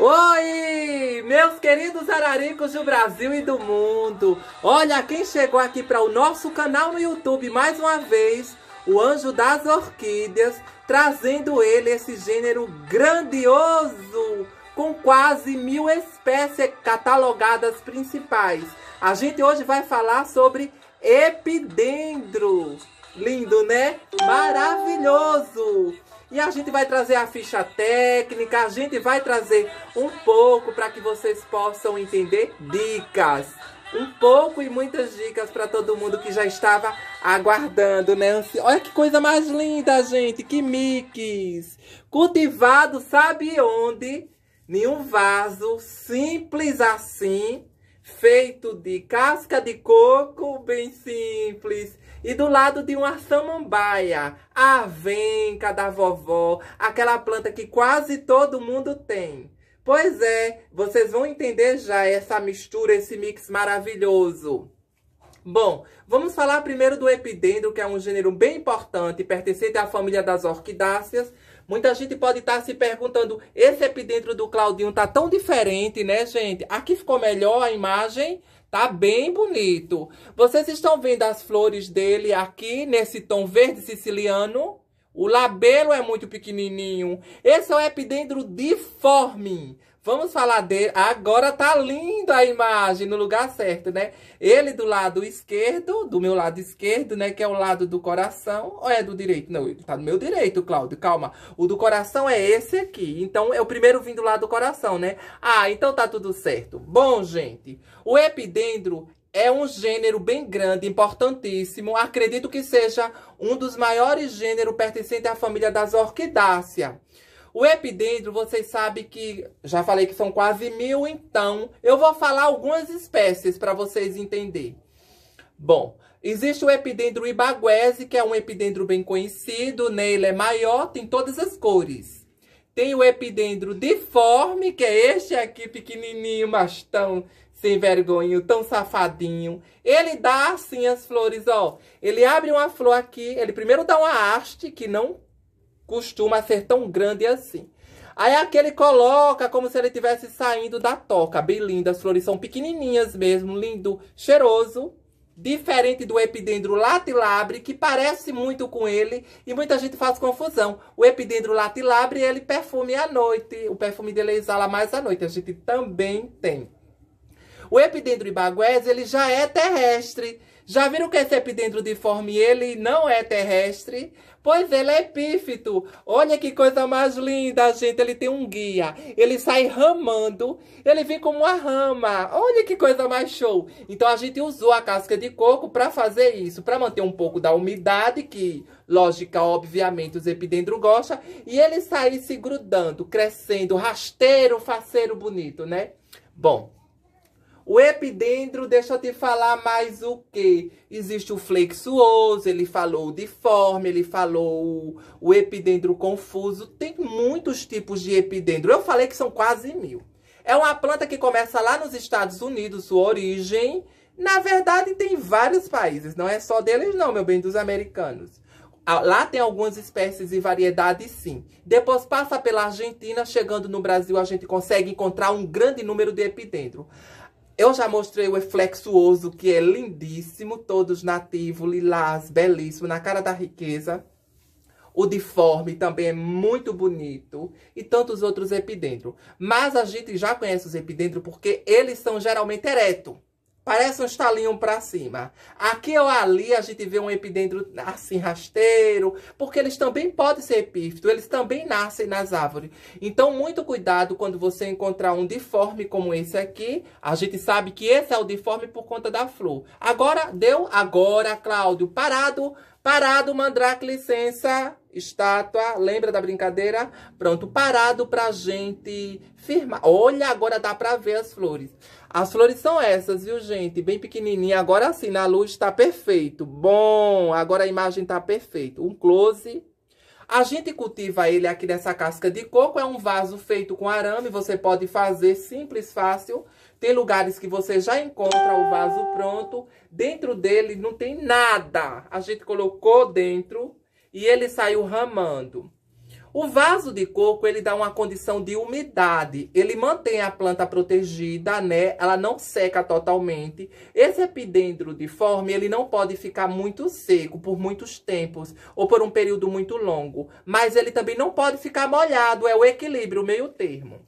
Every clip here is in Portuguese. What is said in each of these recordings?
Oi, meus queridos araricos do Brasil e do mundo. Olha quem chegou aqui para o nosso canal no YouTube mais uma vez, o Anjo das Orquídeas, trazendo ele esse gênero grandioso com quase mil espécies catalogadas principais. A gente hoje vai falar sobre epidendro. Lindo, né? Maravilhoso! E a gente vai trazer a ficha técnica, a gente vai trazer um pouco para que vocês possam entender dicas. Um pouco e muitas dicas para todo mundo que já estava aguardando, né? Olha que coisa mais linda, gente! Que mix! Cultivado, sabe onde? Nenhum vaso simples assim, feito de casca de coco, bem simples e do lado de uma samambaia, a ah, venca da vovó, aquela planta que quase todo mundo tem. Pois é, vocês vão entender já essa mistura, esse mix maravilhoso. Bom, vamos falar primeiro do epidendro, que é um gênero bem importante, pertencente à família das orquidáceas. Muita gente pode estar se perguntando, esse epidendro do Claudinho tá tão diferente, né, gente? Aqui ficou melhor a imagem? Tá bem bonito. Vocês estão vendo as flores dele aqui nesse tom verde siciliano? O labelo é muito pequenininho. Esse é o epidendro diforme. Vamos falar dele. Agora tá linda a imagem no lugar certo, né? Ele do lado esquerdo, do meu lado esquerdo, né? Que é o lado do coração. Ou é do direito? Não, ele tá do meu direito, Cláudio. Calma. O do coração é esse aqui. Então, eu é primeiro vim do lado do coração, né? Ah, então tá tudo certo. Bom, gente, o epidendro é um gênero bem grande, importantíssimo. Acredito que seja um dos maiores gêneros pertencente à família das orquidáceas. O epidendro, vocês sabem que já falei que são quase mil, então eu vou falar algumas espécies para vocês entenderem. Bom, existe o epidendro ibaguese, que é um epidendro bem conhecido, né? Ele é maior, tem todas as cores. Tem o epidendro deforme, que é este aqui pequenininho, mas tão sem vergonhinho, tão safadinho. Ele dá assim as flores, ó. Ele abre uma flor aqui, ele primeiro dá uma haste que não costuma ser tão grande assim. Aí aquele coloca como se ele tivesse saindo da toca. Bem lindo, as flores são pequenininhas mesmo, lindo, cheiroso. Diferente do epidendro latilabre, que parece muito com ele, e muita gente faz confusão. O epidendro latilabre, ele perfume à noite, o perfume dele exala mais à noite, a gente também tem. O epidendro ibaguéz ele já é terrestre, já viram que esse epidendrodiforme, ele não é terrestre? Pois ele é epífito. Olha que coisa mais linda, gente. Ele tem um guia. Ele sai ramando. Ele vem como uma rama. Olha que coisa mais show. Então a gente usou a casca de coco para fazer isso. Para manter um pouco da umidade, que lógica, obviamente, os epidendros gostam. E ele sair se grudando, crescendo, rasteiro, faceiro bonito, né? Bom, o epidendro, deixa eu te falar mais o quê? Existe o flexuoso, ele falou o deforme, ele falou o, o epidendro confuso. Tem muitos tipos de epidendro. Eu falei que são quase mil. É uma planta que começa lá nos Estados Unidos, sua origem. Na verdade, tem vários países, não é só deles não, meu bem, dos americanos. Lá tem algumas espécies e variedades, sim. Depois passa pela Argentina, chegando no Brasil, a gente consegue encontrar um grande número de epidendro. Eu já mostrei o reflexuoso, que é lindíssimo, todos nativo, lilás, belíssimo, na cara da riqueza. O deforme também é muito bonito e tantos outros epidendros. Mas a gente já conhece os epidendros porque eles são geralmente eretos. Parece um estalinho para cima. Aqui ou ali a gente vê um epidendro assim rasteiro, porque eles também podem ser epífito, eles também nascem nas árvores. Então, muito cuidado quando você encontrar um diforme como esse aqui. A gente sabe que esse é o diforme por conta da flor. Agora, deu? Agora, Cláudio, parado. Parado, mandrake, licença, estátua. Lembra da brincadeira? Pronto, parado pra gente firmar. Olha, agora dá pra ver as flores. As flores são essas, viu, gente? Bem pequenininha. Agora sim, na luz tá perfeito. Bom, agora a imagem tá perfeita. Um close. A gente cultiva ele aqui nessa casca de coco. É um vaso feito com arame. Você pode fazer simples, fácil. Tem lugares que você já encontra o vaso pronto. Dentro dele não tem nada. A gente colocou dentro e ele saiu ramando. O vaso de coco, ele dá uma condição de umidade. Ele mantém a planta protegida, né? Ela não seca totalmente. Esse epidendro de forma, ele não pode ficar muito seco por muitos tempos ou por um período muito longo. Mas ele também não pode ficar molhado. É o equilíbrio, o meio termo.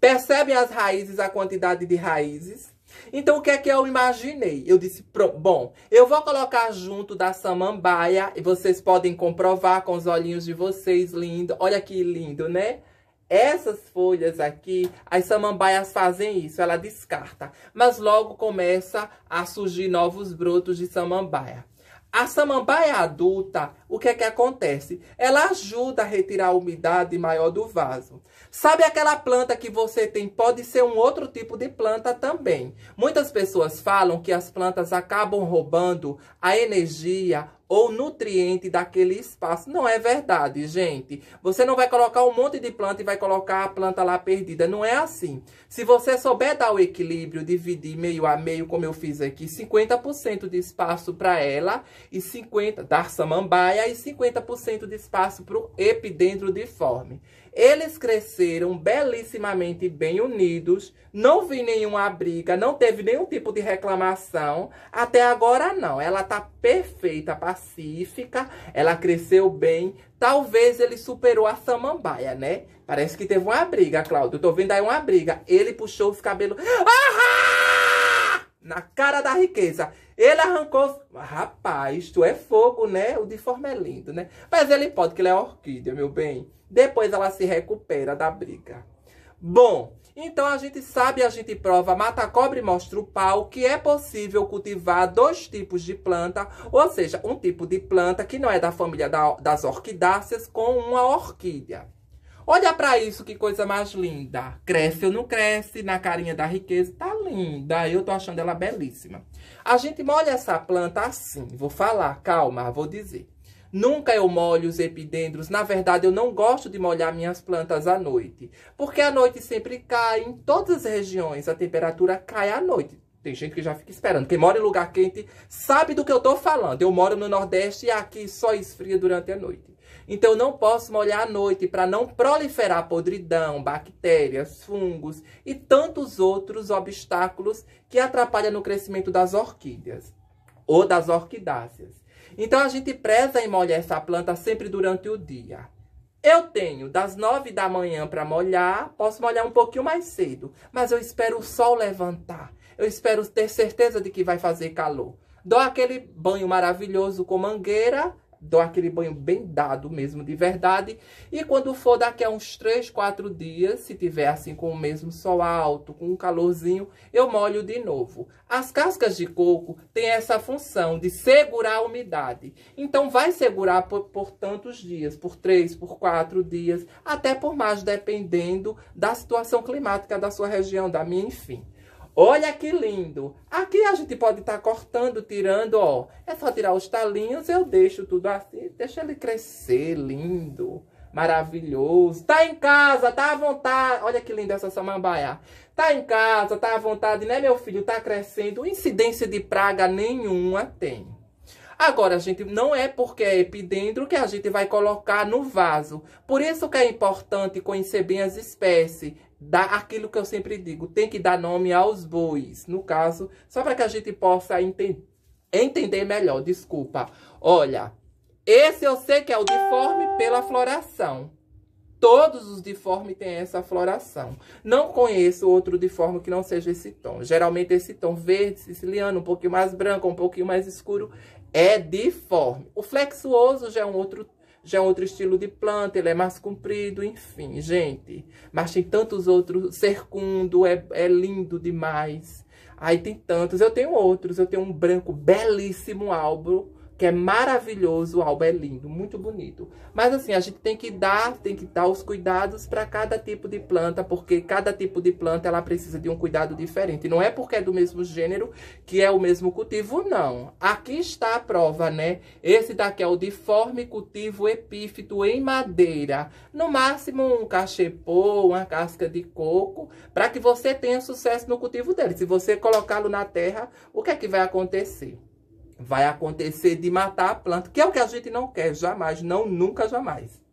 Percebem as raízes, a quantidade de raízes? Então, o que é que eu imaginei? Eu disse, bom, eu vou colocar junto da samambaia, e vocês podem comprovar com os olhinhos de vocês, lindo. Olha que lindo, né? Essas folhas aqui, as samambaias fazem isso, ela descarta. Mas logo começa a surgir novos brotos de samambaia. A samambaia adulta, o que é que acontece? Ela ajuda a retirar a umidade maior do vaso. Sabe aquela planta que você tem? Pode ser um outro tipo de planta também. Muitas pessoas falam que as plantas acabam roubando a energia ou nutriente daquele espaço. Não é verdade, gente. Você não vai colocar um monte de planta e vai colocar a planta lá perdida. Não é assim. Se você souber dar o equilíbrio, dividir meio a meio, como eu fiz aqui, 50% de espaço para ela e 50% dar samambaia e 50% de espaço para o epidendro de eles cresceram belíssimamente bem unidos, não vi nenhuma briga, não teve nenhum tipo de reclamação. Até agora não, ela tá perfeita, pacífica, ela cresceu bem. Talvez ele superou a samambaia, né? Parece que teve uma briga, Cláudio. Tô vendo aí uma briga. Ele puxou os cabelos. Ahá! na cara da riqueza. Ele arrancou. Rapaz, tu é fogo, né? O de forma é lindo, né? Mas ele pode, que ele é orquídea, meu bem. Depois ela se recupera da briga. Bom, então a gente sabe, a gente prova, mata cobre mostra o pau, que é possível cultivar dois tipos de planta, ou seja, um tipo de planta que não é da família da, das orquidáceas com uma orquídea. Olha para isso, que coisa mais linda. Cresce ou não cresce, na carinha da riqueza, tá linda. Eu tô achando ela belíssima. A gente molha essa planta assim, vou falar, calma, vou dizer. Nunca eu molho os epidendros. Na verdade, eu não gosto de molhar minhas plantas à noite. Porque a noite sempre cai em todas as regiões. A temperatura cai à noite. Tem gente que já fica esperando. Quem mora em lugar quente sabe do que eu tô falando. Eu moro no Nordeste e aqui só esfria durante a noite. Então eu não posso molhar à noite para não proliferar podridão, bactérias, fungos e tantos outros obstáculos que atrapalham no crescimento das orquídeas ou das orquidáceas. Então a gente preza em molhar essa planta sempre durante o dia. Eu tenho das nove da manhã para molhar, posso molhar um pouquinho mais cedo, mas eu espero o sol levantar. Eu espero ter certeza de que vai fazer calor. Dou aquele banho maravilhoso com mangueira, dou aquele banho bem dado mesmo, de verdade. E quando for daqui a uns 3, 4 dias, se tiver assim com o mesmo sol alto, com um calorzinho, eu molho de novo. As cascas de coco têm essa função de segurar a umidade. Então, vai segurar por, por tantos dias, por 3, por 4 dias, até por mais, dependendo da situação climática da sua região, da minha, enfim. Olha que lindo! Aqui a gente pode estar tá cortando, tirando, ó. É só tirar os talinhos, eu deixo tudo assim, deixa ele crescer, lindo, maravilhoso. Tá em casa, tá à vontade. Olha que linda essa samambaia. Tá em casa, tá à vontade, né, meu filho? Tá crescendo, incidência de praga nenhuma tem. Agora, gente, não é porque é epidendro que a gente vai colocar no vaso. Por isso que é importante conhecer bem as espécies dar aquilo que eu sempre digo, tem que dar nome aos bois, no caso, só para que a gente possa ente entender melhor, desculpa. Olha, esse eu sei que é o deforme pela floração. Todos os deformes têm essa floração. Não conheço outro deforme que não seja esse tom. Geralmente esse tom verde, siciliano, um pouquinho mais branco, um pouquinho mais escuro, é deforme. O flexuoso já é um outro já é outro estilo de planta, ele é mais comprido, enfim, gente. Mas tem tantos outros, cercundo, é, é lindo demais. Aí tem tantos, eu tenho outros, eu tenho um branco belíssimo álbum, que é maravilhoso, o álbum é lindo, muito bonito. Mas assim, a gente tem que dar, tem que dar os cuidados para cada tipo de planta, porque cada tipo de planta ela precisa de um cuidado diferente. Não é porque é do mesmo gênero que é o mesmo cultivo, não. Aqui está a prova, né? Esse daqui é o diforme cultivo epífito em madeira. No máximo um cachepô, uma casca de coco, para que você tenha sucesso no cultivo dele. Se você colocá-lo na terra, o que é que vai acontecer? vai acontecer de matar a planta, que é o que a gente não quer, jamais, não, nunca, jamais.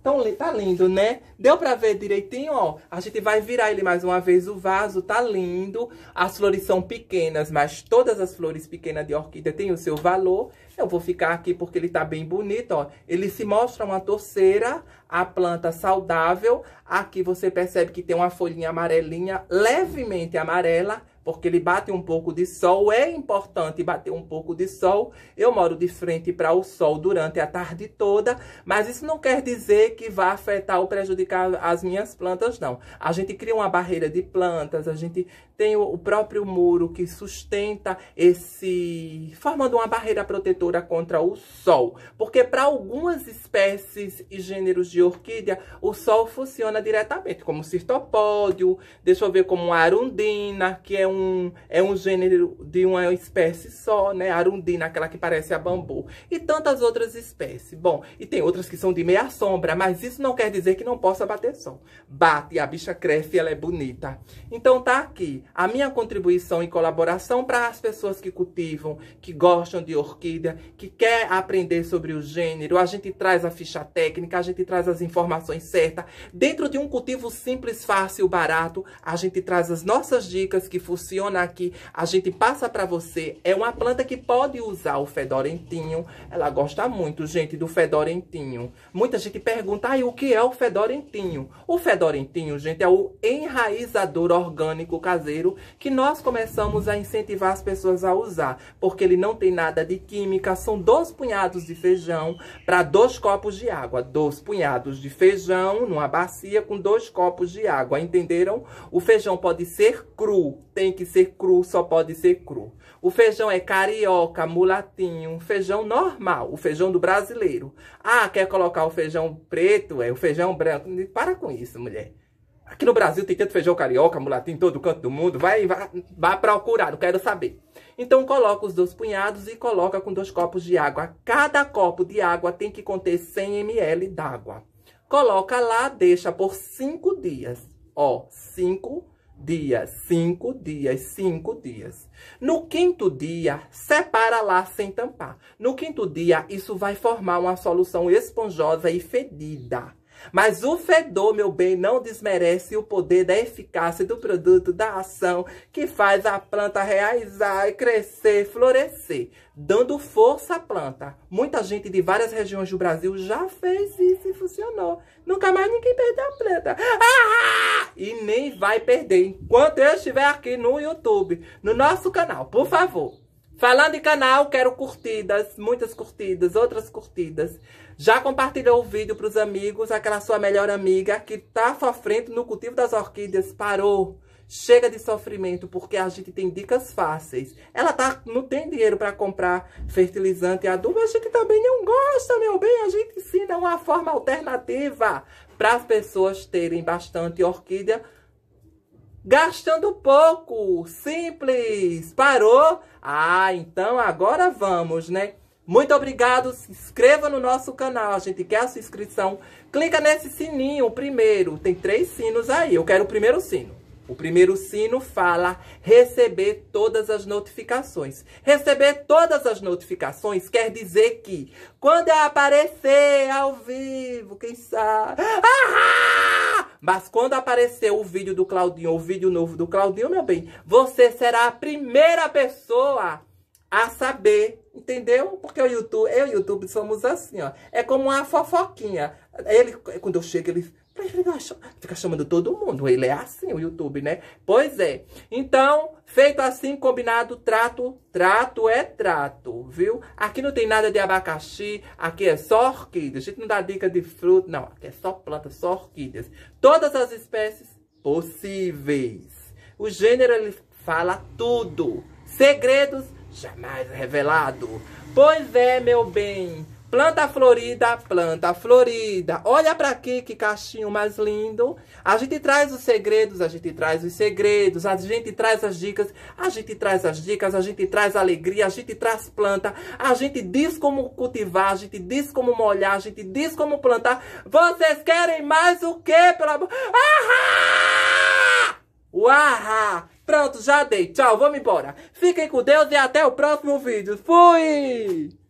Então, tá lindo, né? Deu pra ver direitinho, ó? A gente vai virar ele mais uma vez, o vaso tá lindo. As flores são pequenas, mas todas as flores pequenas de orquídea têm o seu valor. Eu vou ficar aqui porque ele tá bem bonito, ó. Ele se mostra uma torceira, a planta saudável. Aqui você percebe que tem uma folhinha amarelinha, levemente amarela, porque ele bate um pouco de sol, é importante bater um pouco de sol. Eu moro de frente para o sol durante a tarde toda, mas isso não quer dizer que vá afetar ou prejudicar as minhas plantas, não. A gente cria uma barreira de plantas, a gente tem o próprio muro que sustenta esse... formando uma barreira protetora contra o sol, porque para algumas espécies e gêneros de orquídea, o sol funciona diretamente, como cistopódio, deixa eu ver, como arundina, que é um um, é um gênero de uma espécie só, né? Arundina, aquela que parece a bambu. E tantas outras espécies. Bom, e tem outras que são de meia sombra, mas isso não quer dizer que não possa bater sol. Bate, a bicha cresce, ela é bonita. Então tá aqui a minha contribuição e colaboração para as pessoas que cultivam, que gostam de orquídea, que quer aprender sobre o gênero. A gente traz a ficha técnica, a gente traz as informações certas. Dentro de um cultivo simples, fácil, barato, a gente traz as nossas dicas que funcionam funciona aqui, a gente passa para você. É uma planta que pode usar o fedorentinho. Ela gosta muito, gente, do fedorentinho. Muita gente pergunta, aí o que é o fedorentinho? O fedorentinho, gente, é o enraizador orgânico caseiro que nós começamos a incentivar as pessoas a usar, porque ele não tem nada de química, são dois punhados de feijão para dois copos de água. Dois punhados de feijão numa bacia com dois copos de água, entenderam? O feijão pode ser cru, tem que ser cru, só pode ser cru. O feijão é carioca, mulatinho, feijão normal, o feijão do brasileiro. Ah, quer colocar o feijão preto, é o feijão branco. Para com isso, mulher. Aqui no Brasil tem tanto feijão carioca, mulatinho, todo canto do mundo. Vai, vai, vai procurar, não quero saber. Então coloca os dois punhados e coloca com dois copos de água. Cada copo de água tem que conter 100 ml d'água. Coloca lá, deixa por cinco dias. Ó, cinco dias, cinco dias, cinco dias. No quinto dia, separa lá sem tampar. No quinto dia, isso vai formar uma solução esponjosa e fedida. Mas o fedor, meu bem, não desmerece o poder da eficácia do produto, da ação que faz a planta realizar, crescer, florescer, dando força à planta. Muita gente de várias regiões do Brasil já fez isso e funcionou. Nunca mais ninguém perdeu a planta. Ah! E nem vai perder enquanto eu estiver aqui no YouTube, no nosso canal, por favor. Falando em canal, quero curtidas, muitas curtidas, outras curtidas. Já compartilhou o vídeo para os amigos, aquela sua melhor amiga que está sofrendo no cultivo das orquídeas, parou. Chega de sofrimento, porque a gente tem dicas fáceis. Ela tá, não tem dinheiro para comprar fertilizante e adubo, a gente também não gosta, meu bem. A gente ensina uma forma alternativa para as pessoas terem bastante orquídea gastando pouco. Simples. Parou? Ah, então agora vamos, né? Muito obrigado, se inscreva no nosso canal, a gente quer a sua inscrição. Clica nesse sininho primeiro, tem três sinos aí, eu quero o primeiro sino. O primeiro sino fala receber todas as notificações. Receber todas as notificações quer dizer que quando eu aparecer ao vivo, quem sabe... Ah! Mas quando aparecer o vídeo do Claudinho, o vídeo novo do Claudinho, meu bem, você será a primeira pessoa a saber Entendeu? Porque o YouTube, eu e o YouTube somos assim, ó. É como uma fofoquinha. Ele, quando eu chego, ele fica chamando todo mundo. Ele é assim, o YouTube, né? Pois é. Então, feito assim, combinado, trato, trato é trato, viu? Aqui não tem nada de abacaxi, aqui é só orquídeas. A gente não dá dica de fruto, não. Aqui é só planta, só orquídeas. Todas as espécies possíveis. O gênero, ele fala tudo. Segredos jamais revelado. Pois é, meu bem. Planta florida, planta florida. Olha para aqui que cachinho mais lindo. A gente traz os segredos, a gente traz os segredos, a gente traz as dicas, a gente traz as dicas, a gente traz alegria, a gente traz planta, a gente diz como cultivar, a gente diz como molhar, a gente diz como plantar. Vocês querem mais o quê, pelo amor? Ahá! O Pronto, já dei. Tchau, vamos embora. Fiquem com Deus e até o próximo vídeo. Fui!